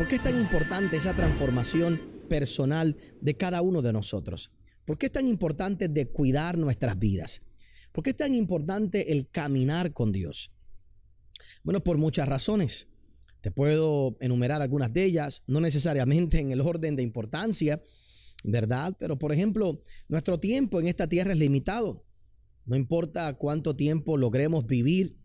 ¿Por qué es tan importante esa transformación personal de cada uno de nosotros? ¿Por qué es tan importante de cuidar nuestras vidas? ¿Por qué es tan importante el caminar con Dios? Bueno, por muchas razones. Te puedo enumerar algunas de ellas, no necesariamente en el orden de importancia, ¿verdad? Pero, por ejemplo, nuestro tiempo en esta tierra es limitado. No importa cuánto tiempo logremos vivir,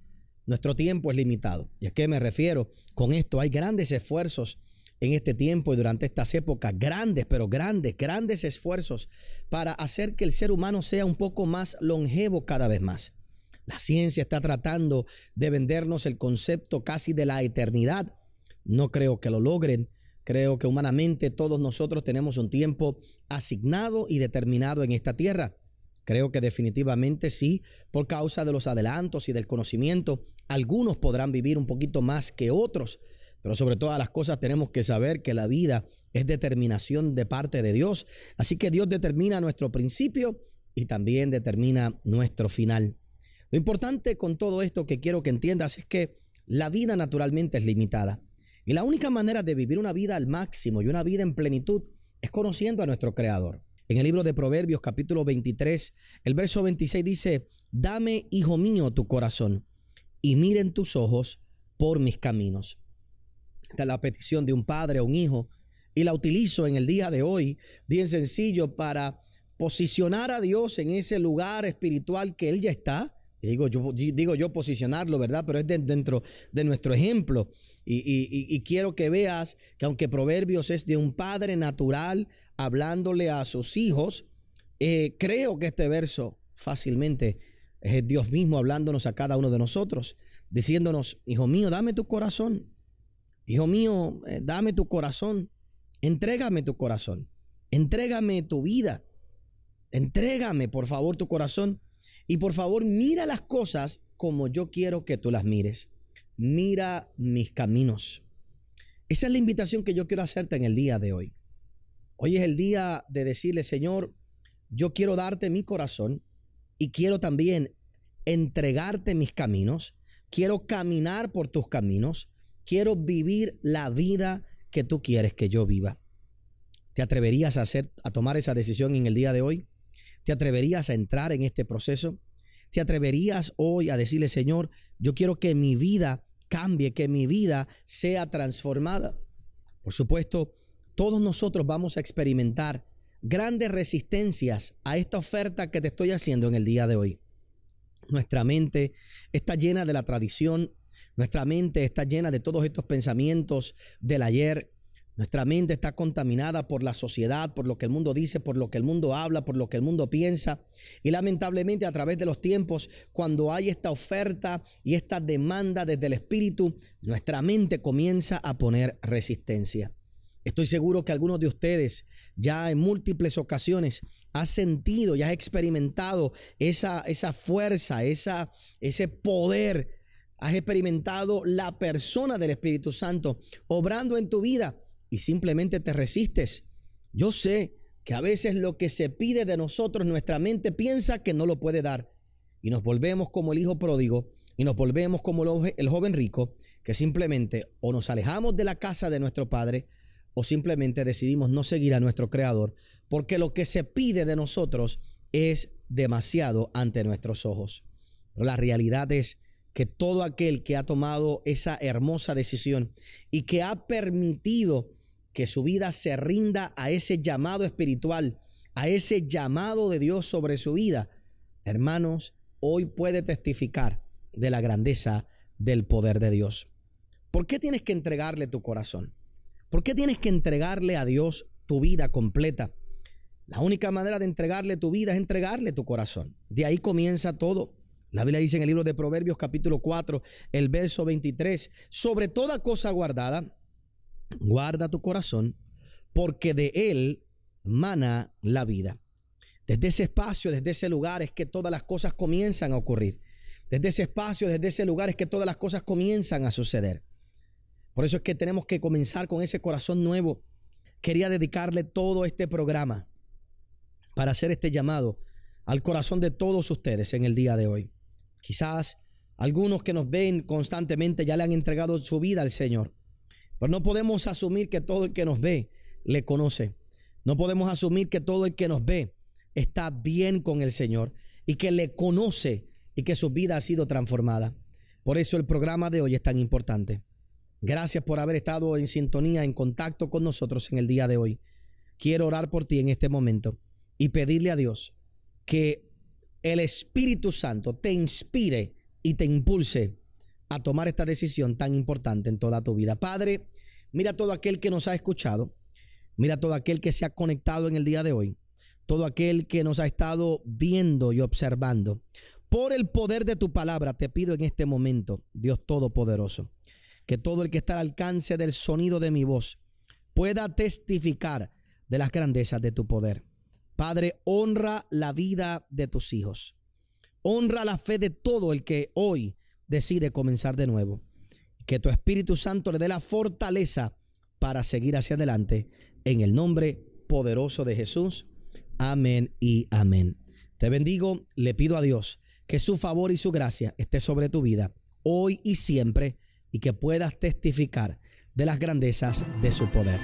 nuestro tiempo es limitado. ¿Y a qué me refiero? Con esto hay grandes esfuerzos en este tiempo y durante estas épocas grandes, pero grandes, grandes esfuerzos para hacer que el ser humano sea un poco más longevo cada vez más. La ciencia está tratando de vendernos el concepto casi de la eternidad. No creo que lo logren. Creo que humanamente todos nosotros tenemos un tiempo asignado y determinado en esta tierra. Creo que definitivamente sí, por causa de los adelantos y del conocimiento, algunos podrán vivir un poquito más que otros, pero sobre todas las cosas tenemos que saber que la vida es determinación de parte de Dios. Así que Dios determina nuestro principio y también determina nuestro final. Lo importante con todo esto que quiero que entiendas es que la vida naturalmente es limitada. Y la única manera de vivir una vida al máximo y una vida en plenitud es conociendo a nuestro Creador. En el libro de Proverbios capítulo 23, el verso 26 dice, Dame, hijo mío, tu corazón, y miren tus ojos por mis caminos de la petición de un padre a un hijo y la utilizo en el día de hoy, bien sencillo, para posicionar a Dios en ese lugar espiritual que Él ya está. Digo yo, digo yo posicionarlo, ¿verdad? Pero es dentro de nuestro ejemplo. Y, quiero que veas que aunque Proverbios es de un padre natural hablándole a sus hijos, eh, creo que este verso fácilmente es Dios mismo hablándonos a cada uno de nosotros, diciéndonos, hijo mío, dame tu corazón, hijo mío, eh, dame tu corazón, entrégame tu corazón, entrégame tu vida, entrégame por favor tu corazón y por favor mira las cosas como yo quiero que tú las mires. Mira mis caminos. Esa es la invitación que yo quiero hacerte en el día de hoy. Hoy es el día de decirle, Señor, yo quiero darte mi corazón y quiero también entregarte mis caminos. Quiero caminar por tus caminos quiero vivir la vida que tú quieres que yo viva. ¿Te atreverías a hacer a tomar esa decisión en el día de hoy? ¿Te atreverías a entrar en este proceso? ¿Te atreverías hoy a decirle, Señor, yo quiero que mi vida cambie, que mi vida sea transformada? Por supuesto, todos nosotros vamos a experimentar grandes resistencias a esta oferta que te estoy haciendo en el día de hoy. Nuestra mente está llena de la tradición nuestra mente está llena de todos estos pensamientos del ayer. Nuestra mente está contaminada por la sociedad, por lo que el mundo dice, por lo que el mundo habla, por lo que el mundo piensa. Y lamentablemente a través de los tiempos, cuando hay esta oferta y esta demanda desde el espíritu, nuestra mente comienza a poner resistencia. Estoy seguro que algunos de ustedes ya en múltiples ocasiones ha sentido, ya ha experimentado esa, esa fuerza, esa, ese poder Has experimentado la persona del Espíritu Santo obrando en tu vida y simplemente te resistes. Yo sé que a veces lo que se pide de nosotros, nuestra mente piensa que no lo puede dar. Y nos volvemos como el hijo pródigo y nos volvemos como el joven rico, que simplemente o nos alejamos de la casa de nuestro Padre o simplemente decidimos no seguir a nuestro Creador, porque lo que se pide de nosotros es demasiado ante nuestros ojos. Pero la realidad es que todo aquel que ha tomado esa hermosa decisión y que ha permitido que su vida se rinda a ese llamado espiritual, a ese llamado de Dios sobre su vida, hermanos, hoy puede testificar de la grandeza del poder de Dios. ¿Por qué tienes que entregarle tu corazón? ¿Por qué tienes que entregarle a Dios tu vida completa? La única manera de entregarle tu vida es entregarle tu corazón. De ahí comienza todo. La Biblia dice en el libro de Proverbios capítulo 4, el verso 23, sobre toda cosa guardada, guarda tu corazón, porque de él mana la vida. Desde ese espacio, desde ese lugar es que todas las cosas comienzan a ocurrir. Desde ese espacio, desde ese lugar es que todas las cosas comienzan a suceder. Por eso es que tenemos que comenzar con ese corazón nuevo. Quería dedicarle todo este programa para hacer este llamado al corazón de todos ustedes en el día de hoy. Quizás algunos que nos ven constantemente ya le han entregado su vida al Señor. Pero no podemos asumir que todo el que nos ve le conoce. No podemos asumir que todo el que nos ve está bien con el Señor y que le conoce y que su vida ha sido transformada. Por eso el programa de hoy es tan importante. Gracias por haber estado en sintonía, en contacto con nosotros en el día de hoy. Quiero orar por ti en este momento y pedirle a Dios que el Espíritu Santo te inspire y te impulse a tomar esta decisión tan importante en toda tu vida. Padre, mira todo aquel que nos ha escuchado, mira todo aquel que se ha conectado en el día de hoy, todo aquel que nos ha estado viendo y observando. Por el poder de tu palabra te pido en este momento, Dios Todopoderoso, que todo el que está al alcance del sonido de mi voz pueda testificar de las grandezas de tu poder. Padre, honra la vida de tus hijos. Honra la fe de todo el que hoy decide comenzar de nuevo. Que tu Espíritu Santo le dé la fortaleza para seguir hacia adelante. En el nombre poderoso de Jesús. Amén y amén. Te bendigo, le pido a Dios que su favor y su gracia esté sobre tu vida, hoy y siempre, y que puedas testificar de las grandezas de su poder.